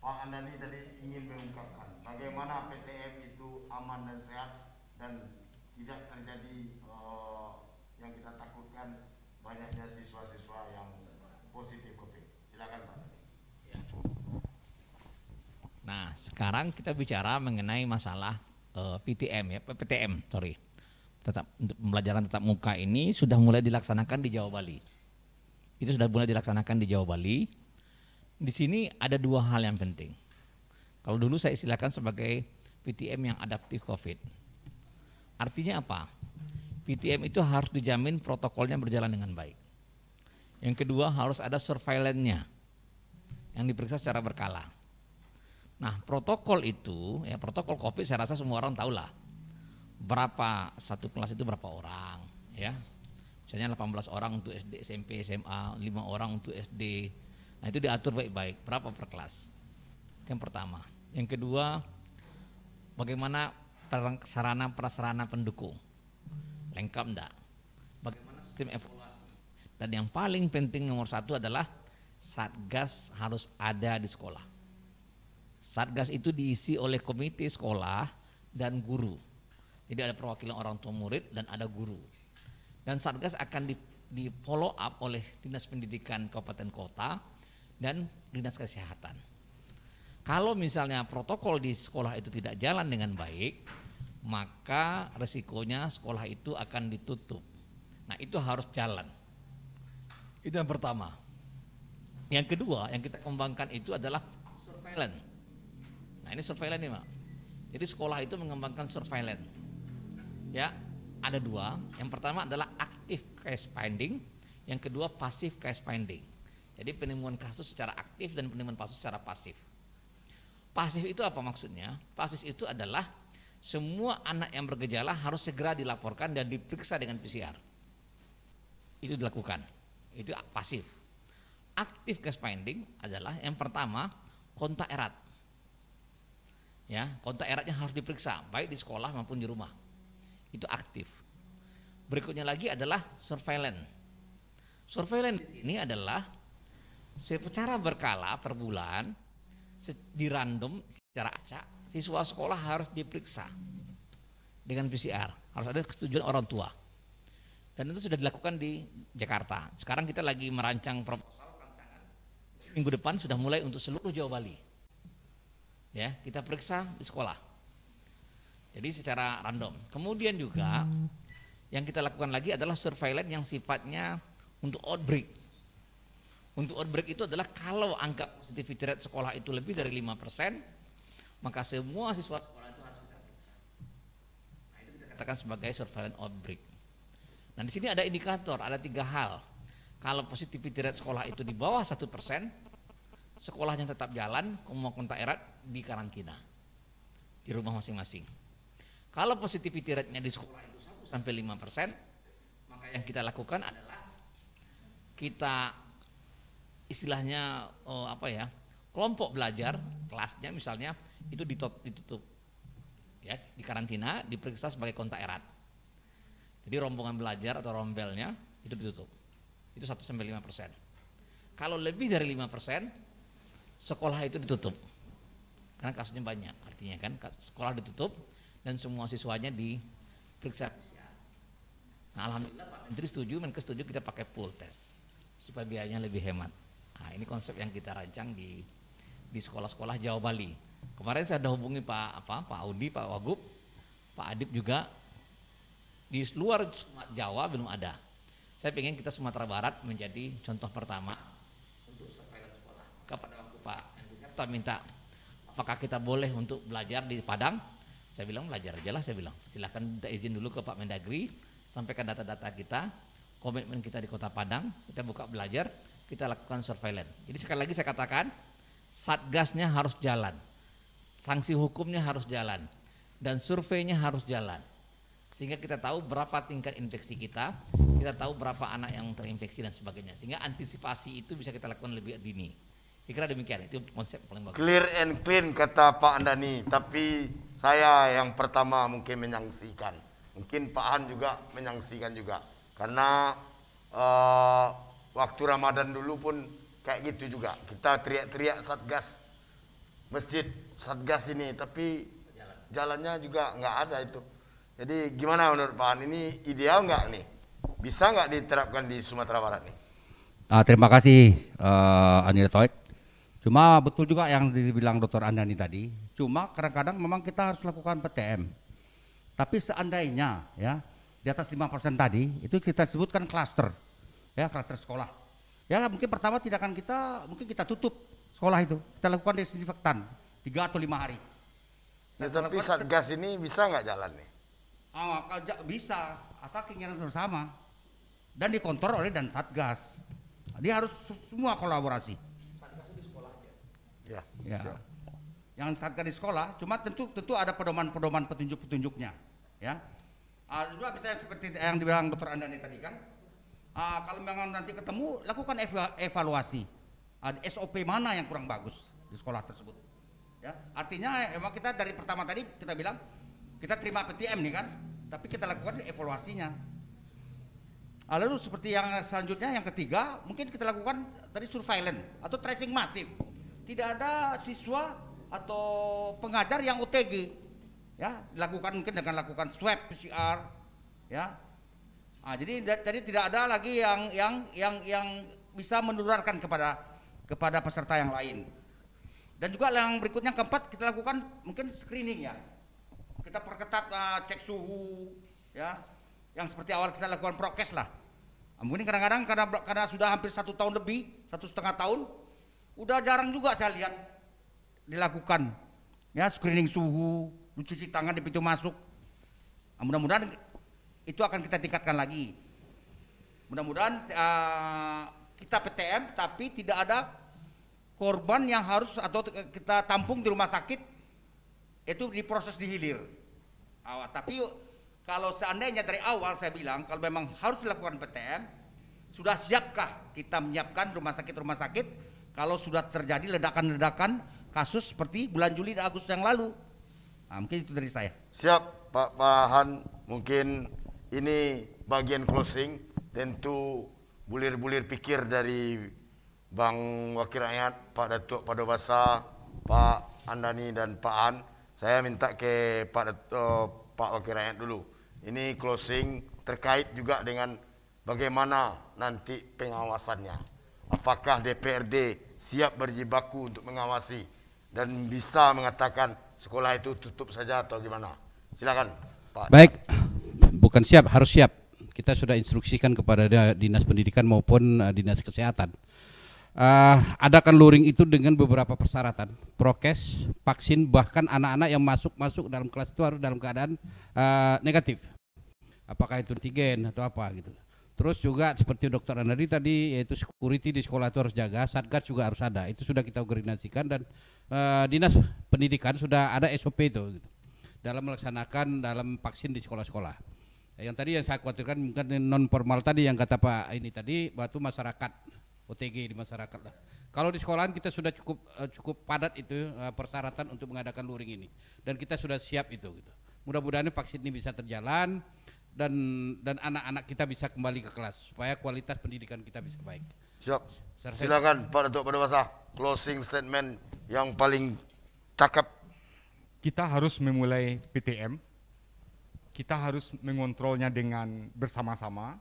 Pak Andani tadi ingin mengungkapkan bagaimana PTM itu aman dan sehat dan tidak terjadi uh, yang kita takutkan banyaknya siswa-siswa yang positif COVID. Silakan Pak. Ya. Nah, sekarang kita bicara mengenai masalah uh, eh, PTM ya, PTM, sorry. Tetap untuk pembelajaran tetap muka ini sudah mulai dilaksanakan di Jawa Bali. Itu sudah mulai dilaksanakan di Jawa Bali di sini ada dua hal yang penting. Kalau dulu saya istilahkan sebagai PTM yang adaptif COVID. Artinya apa? PTM itu harus dijamin protokolnya berjalan dengan baik. Yang kedua harus ada surveillance-nya yang diperiksa secara berkala. Nah protokol itu, ya protokol COVID saya rasa semua orang tahu lah berapa satu kelas itu berapa orang ya misalnya 18 orang untuk SD SMP SMA 5 orang untuk SD Nah itu diatur baik-baik, berapa per kelas. Itu yang pertama. Yang kedua, bagaimana sarana prasarana pendukung. Lengkap enggak? Bagaimana sistem evaluasi? Dan yang paling penting nomor satu adalah satgas harus ada di sekolah. Satgas itu diisi oleh komite sekolah dan guru. Jadi ada perwakilan orang tua murid dan ada guru. Dan satgas akan di, follow up oleh Dinas Pendidikan Kabupaten Kota dan dinas kesehatan. Kalau misalnya protokol di sekolah itu tidak jalan dengan baik, maka resikonya sekolah itu akan ditutup. Nah, itu harus jalan. Itu yang pertama. Yang kedua, yang kita kembangkan itu adalah surveillance. Nah, ini surveillance nih, Pak. Jadi sekolah itu mengembangkan surveillance. Ya, ada dua. Yang pertama adalah active case finding, yang kedua pasif case finding. Jadi penemuan kasus secara aktif dan penemuan kasus secara pasif. Pasif itu apa maksudnya? Pasif itu adalah semua anak yang bergejala harus segera dilaporkan dan diperiksa dengan PCR. Itu dilakukan. Itu pasif. Aktif case finding adalah yang pertama kontak erat. Ya, kontak eratnya harus diperiksa baik di sekolah maupun di rumah. Itu aktif. Berikutnya lagi adalah surveillance. Surveillance ini adalah secara berkala per bulan di random secara acak siswa sekolah harus diperiksa dengan PCR harus ada kesetujuan orang tua dan itu sudah dilakukan di Jakarta sekarang kita lagi merancang proposal minggu depan sudah mulai untuk seluruh Jawa Bali ya kita periksa di sekolah jadi secara random kemudian juga yang kita lakukan lagi adalah surveillance yang sifatnya untuk outbreak untuk outbreak itu adalah kalau angka positivity rate sekolah itu lebih dari 5%, maka semua siswa sekolah itu harus kita Nah, itu kita katakan sebagai surveillance outbreak. Nah, di sini ada indikator, ada tiga hal. Kalau positivity rate sekolah itu di bawah 1%, persen, sekolahnya tetap jalan, semua kontak erat di karantina di rumah masing-masing. Kalau positivity rate-nya di sekolah itu 1 sampai 5 maka yang kita lakukan adalah kita istilahnya oh, apa ya kelompok belajar kelasnya misalnya itu ditutup, ya di karantina diperiksa sebagai kontak erat jadi rombongan belajar atau rombelnya itu ditutup itu 1 sampai 5 persen kalau lebih dari 5 persen sekolah itu ditutup karena kasusnya banyak artinya kan sekolah ditutup dan semua siswanya diperiksa Nah, alhamdulillah Pak Menteri setuju, Menkes setuju kita pakai pool test supaya biayanya lebih hemat. Nah, ini konsep yang kita rancang di di sekolah-sekolah Jawa Bali. Kemarin saya sudah hubungi Pak apa Pak Audi, Pak Wagub, Pak Adip juga di luar Jawa belum ada. Saya ingin kita Sumatera Barat menjadi contoh pertama untuk surveillance sekolah. Kepada waktu Pak saya minta apakah kita boleh untuk belajar di Padang? Saya bilang belajar aja lah saya bilang. silakan minta izin dulu ke Pak Mendagri, sampaikan data-data kita, komitmen kita di Kota Padang, kita buka belajar, kita lakukan surveillance. Jadi sekali lagi saya katakan, satgasnya harus jalan, sanksi hukumnya harus jalan, dan surveinya harus jalan. Sehingga kita tahu berapa tingkat infeksi kita, kita tahu berapa anak yang terinfeksi dan sebagainya. Sehingga antisipasi itu bisa kita lakukan lebih dini. Kira-kira demikian, itu konsep paling bagus. Clear and clean kata Pak Andani, tapi saya yang pertama mungkin menyangsikan. Mungkin Pak Han juga menyangsikan juga. Karena uh, waktu Ramadan dulu pun kayak gitu juga. Kita teriak-teriak satgas masjid satgas ini, tapi Jalan. jalannya juga nggak ada itu. Jadi gimana menurut Pak An ini ideal nggak nih? Bisa nggak diterapkan di Sumatera Barat nih? Nah, terima kasih uh, eh, Anil Toik. Cuma betul juga yang dibilang Dokter Andani tadi. Cuma kadang-kadang memang kita harus lakukan PTM. Tapi seandainya ya di atas 5% tadi itu kita sebutkan klaster ya karakter sekolah. Ya mungkin pertama tindakan kita mungkin kita tutup sekolah itu, kita lakukan desinfektan tiga atau lima hari. Ya, nah, ya, tapi satgas ini bisa nggak jalan nih? Ah, kalau bisa, asal keinginan bersama dan dikontrol oleh dan satgas. Nah, dia harus semua kolaborasi. Satgas di sekolah aja. Ya. ya. Yang satgas di sekolah, cuma tentu tentu ada pedoman-pedoman petunjuk-petunjuknya, ya. Ah, juga bisa seperti yang dibilang dokter Andani tadi kan, uh, kalau memang nanti ketemu, lakukan eva evaluasi. uh, ah, SOP mana yang kurang bagus di sekolah tersebut? Ya, artinya emang kita dari pertama tadi kita bilang kita terima PTM nih kan, tapi kita lakukan evaluasinya. uh, lalu seperti yang selanjutnya yang ketiga, mungkin kita lakukan tadi surveillance atau tracing masif. Tidak ada siswa atau pengajar yang OTG. Ya, dilakukan mungkin dengan lakukan swab PCR ya Nah, jadi tadi tidak ada lagi yang yang yang yang bisa menularkan kepada kepada peserta yang lain. Dan juga yang berikutnya keempat kita lakukan mungkin screening ya. Kita perketat uh, cek suhu ya. Yang seperti awal kita lakukan prokes lah. Ah, mungkin kadang-kadang karena karena sudah hampir satu tahun lebih satu setengah tahun, udah jarang juga saya lihat dilakukan ya screening suhu, cuci tangan di pintu masuk. Ah, mudah-mudahan itu akan kita tingkatkan lagi. Mudah-mudahan uh, kita PTM tapi tidak ada korban yang harus atau kita tampung di rumah sakit itu diproses di hilir. Awal. Ah, tapi kalau seandainya dari awal saya bilang kalau memang harus dilakukan PTM, sudah siapkah kita menyiapkan rumah sakit-rumah sakit kalau sudah terjadi ledakan-ledakan kasus seperti bulan Juli dan Agustus yang lalu? Nah, mungkin itu dari saya. Siap, Pak Pahan. Mungkin ini bagian closing tentu bulir-bulir pikir dari Bang Wakil Rakyat, Pak Datuk Padobasa, Pak Andani dan Pak An. Saya minta ke Pak Datuk, eh, Pak Wakil Rakyat dulu. Ini closing terkait juga dengan bagaimana nanti pengawasannya. Apakah DPRD siap berjibaku untuk mengawasi dan bisa mengatakan sekolah itu tutup saja atau gimana? Silakan Pak. Baik, bukan siap harus siap kita sudah instruksikan kepada dinas pendidikan maupun eh, dinas kesehatan uh, adakan luring itu dengan beberapa persyaratan prokes vaksin bahkan anak-anak yang masuk masuk dalam kelas itu harus dalam keadaan uh, negatif apakah itu antigen atau apa gitu Terus juga seperti dokter Anadi tadi yaitu security di sekolah itu harus jaga, satgas juga harus ada. Itu sudah kita koordinasikan dan uh, dinas pendidikan sudah ada SOP itu gitu, dalam melaksanakan dalam vaksin di sekolah-sekolah yang tadi yang saya khawatirkan mungkin non formal tadi yang kata Pak ini tadi batu masyarakat OTG di masyarakat lah. Kalau di sekolahan kita sudah cukup eh, cukup padat itu eh, persyaratan untuk mengadakan luring ini dan kita sudah siap itu gitu. Mudah-mudahan vaksin ini bisa terjalan dan dan anak-anak kita bisa kembali ke kelas supaya kualitas pendidikan kita bisa baik. Siap. Silakan Pak untuk pada masa closing statement yang paling cakep Kita harus memulai PTM kita harus mengontrolnya dengan bersama-sama.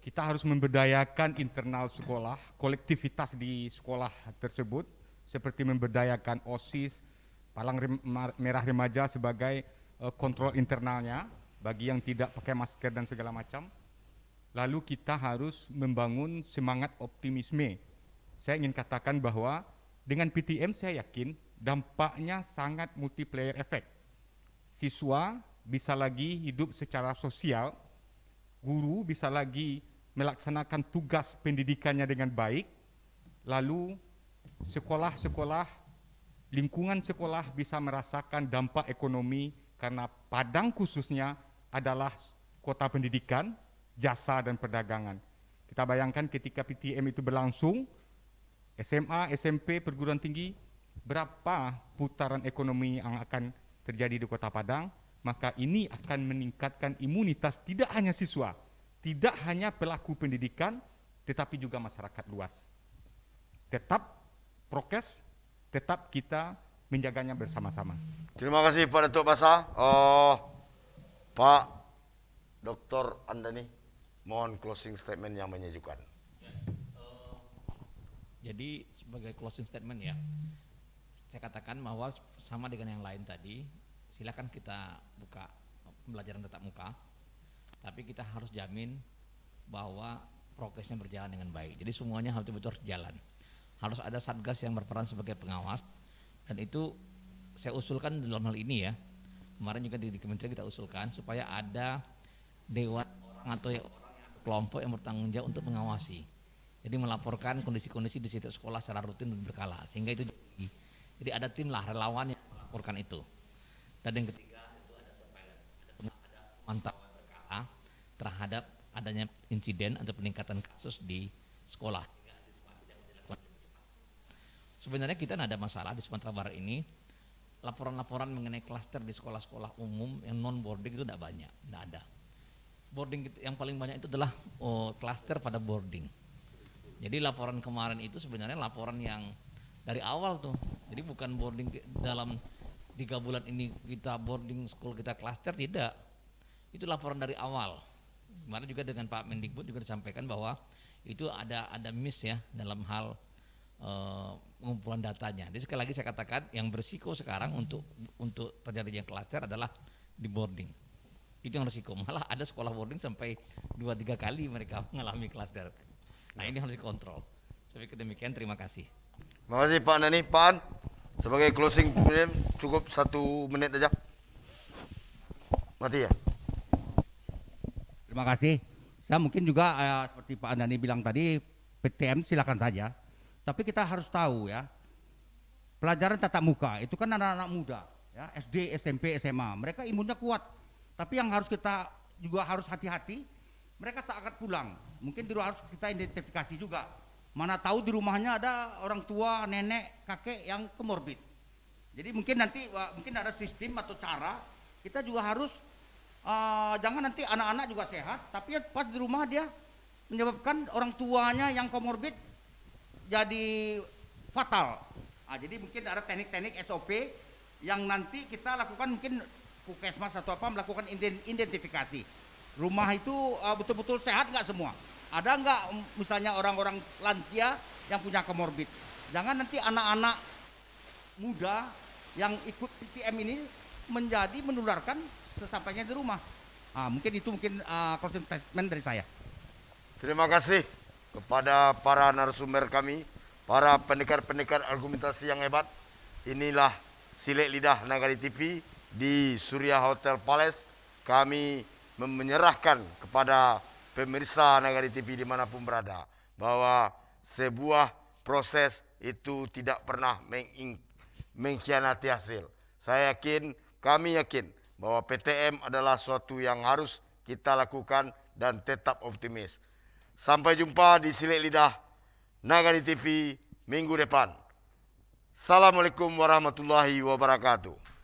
Kita harus memberdayakan internal sekolah, kolektivitas di sekolah tersebut, seperti memberdayakan OSIS, Palang Merah Remaja sebagai eh, kontrol internalnya bagi yang tidak pakai masker dan segala macam. Lalu kita harus membangun semangat optimisme. Saya ingin katakan bahwa dengan PTM saya yakin dampaknya sangat multiplayer effect. Siswa bisa lagi hidup secara sosial, guru bisa lagi melaksanakan tugas pendidikannya dengan baik, lalu sekolah-sekolah, lingkungan sekolah bisa merasakan dampak ekonomi karena Padang khususnya adalah kota pendidikan, jasa dan perdagangan. Kita bayangkan ketika PTM itu berlangsung, SMA, SMP, perguruan tinggi, berapa putaran ekonomi yang akan terjadi di kota Padang? maka ini akan meningkatkan imunitas tidak hanya siswa, tidak hanya pelaku pendidikan, tetapi juga masyarakat luas. Tetap prokes, tetap kita menjaganya bersama-sama. Terima kasih Pak Datuk Basa. Oh, Pak Dr. Andani, mohon closing statement yang menyejukkan. Ya, jadi sebagai closing statement ya, saya katakan bahwa sama dengan yang lain tadi, silakan kita buka pembelajaran tetap muka tapi kita harus jamin bahwa prokesnya berjalan dengan baik jadi semuanya harus betul-betul jalan harus ada satgas yang berperan sebagai pengawas dan itu saya usulkan dalam hal ini ya kemarin juga di, di kementerian kita usulkan supaya ada dewan orang atau kelompok yang bertanggung jawab untuk mengawasi jadi melaporkan kondisi-kondisi di situ sekolah secara rutin dan berkala sehingga itu jadi ada tim lah relawan yang melaporkan itu dan yang ketiga itu ada surveillance, ada pemantauan berkala terhadap adanya insiden atau peningkatan kasus di sekolah. Sebenarnya kita tidak ada masalah di Sumatera Barat ini laporan-laporan mengenai klaster di sekolah-sekolah umum yang non boarding itu tidak banyak, tidak ada. Boarding yang paling banyak itu adalah oh, klaster pada boarding. Jadi laporan kemarin itu sebenarnya laporan yang dari awal tuh. Jadi bukan boarding dalam tiga bulan ini kita boarding school kita klaster tidak itu laporan dari awal Mana juga dengan Pak Mendikbud juga disampaikan bahwa itu ada ada miss ya dalam hal uh, pengumpulan datanya. Jadi sekali lagi saya katakan yang bersiko sekarang untuk untuk terjadinya klaster adalah di boarding. Itu yang resiko. Malah ada sekolah boarding sampai dua tiga kali mereka mengalami klaster. Nah ini harus dikontrol. Saya demikian. Terima kasih. Terima kasih Pak Nani. Pan. Sebagai closing film cukup satu menit aja. Mati ya. Terima kasih. Saya mungkin juga eh, seperti Pak Andani bilang tadi, PTM silakan saja. Tapi kita harus tahu ya, pelajaran tatap muka itu kan anak-anak muda, ya SD, SMP, SMA. Mereka imunnya kuat. Tapi yang harus kita juga harus hati-hati, mereka saat pulang. Mungkin dulu harus kita identifikasi juga Mana tahu di rumahnya ada orang tua, nenek, kakek yang komorbid. Jadi mungkin nanti mungkin ada sistem atau cara kita juga harus uh, jangan nanti anak-anak juga sehat, tapi pas di rumah dia menyebabkan orang tuanya yang komorbid jadi fatal. Nah, jadi mungkin ada teknik-teknik SOP yang nanti kita lakukan mungkin pukesmas atau apa melakukan identifikasi. Rumah itu ah, betul-betul uh, sehat nggak semua? Ada nggak misalnya orang-orang lansia yang punya komorbid? Jangan nanti anak-anak muda yang ikut PTM ini menjadi menularkan sesampainya di rumah. Nah, mungkin itu mungkin uh, statement dari saya. Terima kasih kepada para narasumber kami, para pendekar-pendekar argumentasi yang hebat. Inilah Silek Lidah Nagari TV di Surya Hotel Palace. Kami menyerahkan kepada pemirsa Nagari TV dimanapun berada bahwa sebuah proses itu tidak pernah mengkhianati hasil. Saya yakin, kami yakin bahwa PTM adalah suatu yang harus kita lakukan dan tetap optimis. Sampai jumpa di Silik Lidah Nagari TV minggu depan. Assalamualaikum warahmatullahi wabarakatuh.